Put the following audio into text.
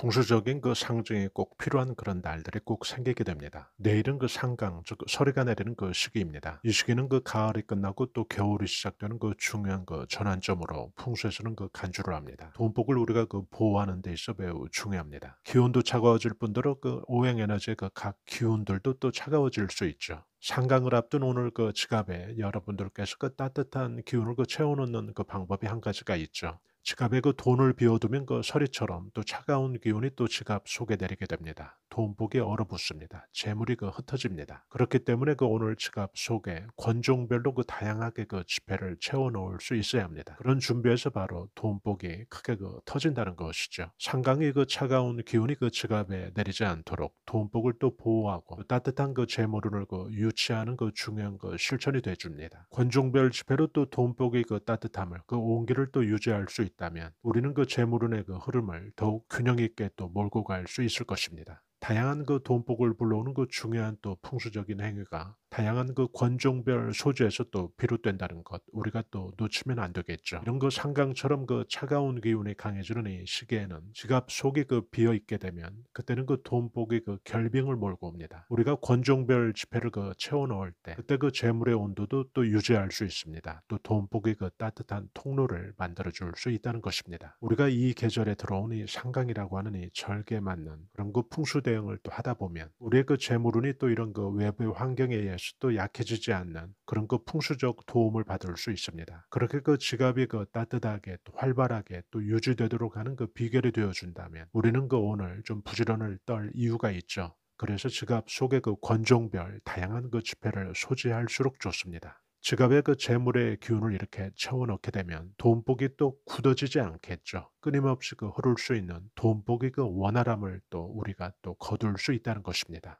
풍수적인 그 상징이 꼭 필요한 그런 날들이 꼭 생기게 됩니다. 내일은 그 상강, 즉 서리가 내리는 그 시기입니다. 이 시기는 그 가을이 끝나고 또 겨울이 시작되는 그 중요한 그 전환점으로 풍수에서는 그 간주를 합니다. 돈복을 우리가 그 보호하는 데 있어 매우 중요합니다. 기온도 차가워질 뿐더러 그 오행 에너지의 그 각 기운들도 또 차가워질 수 있죠. 상강을 앞둔 오늘 그 지갑에 여러분들께서 그 따뜻한 기운을 그 채워놓는 그 방법이 한 가지가 있죠. 지갑에 그 돈을 비워두면 그 서리처럼 또 차가운 기운이 또 지갑 속에 내리게 됩니다. 돈복이 얼어붙습니다. 재물이 그 흩어집니다. 그렇기 때문에 그 오늘 지갑 속에 권종별로 그 다양하게 그 지폐를 채워 놓을수 있어야 합니다. 그런 준비에서 바로 돈복이 크게 그 터진다는 것이죠. 상강이 그 차가운 기운이 그 지갑에 내리지 않도록 돈복을 또 보호하고 그 따뜻한 그 재물을 그 유치하는 그 중요한 그 실천이 돼줍니다. 권종별 지폐로 또돈복이그 따뜻함을 그 온기를 또 유지할 수 있다. 있다면 우리는 그 재물운의 그 흐름을 더욱 균형 있게 또 몰고 갈 수 있을 것입니다. 다양한 그 돈복을 불러오는 그 중요한 또 풍수적인 행위가 다양한 그 권종별 소재에서 또 비롯된다는 것 우리가 또 놓치면 안 되겠죠. 이런 그 상강처럼 그 차가운 기운이 강해지는 이 시기에는 지갑 속에그 비어 있게 되면 그때는 그 돈복이 그 결빙을 몰고 옵니다. 우리가 권종별 지폐를 그 채워 넣을 때 그때 그 재물의 온도도 또 유지할 수 있습니다. 또돈복이그 따뜻한 통로를 만들어 줄 수 있다는 것입니다. 우리가 이 계절에 들어온 이 상강이라고 하는 이절개 맞는 그런 그 풍수된 대응을 또 하다 보면 우리의 그 재물운이 또 이런 그 외부의 환경에 의해서 또 약해지지 않는 그런 그 풍수적 도움을 받을 수 있습니다. 그렇게 그 지갑이 그 따뜻하게 또 활발하게 또 유지되도록 하는 그 비결이 되어준다면 우리는 그 오늘 좀 부지런을 떨 이유가 있죠. 그래서 지갑 속에그 권종별 다양한 그 지폐를 소지할수록 좋습니다. 지갑의 그 재물의 기운을 이렇게 채워넣게 되면 돈복이 또 굳어지지 않겠죠. 끊임없이 그 흐를 수 있는 돈복의 그 원활함을 또 우리가 또 거둘 수 있다는 것입니다.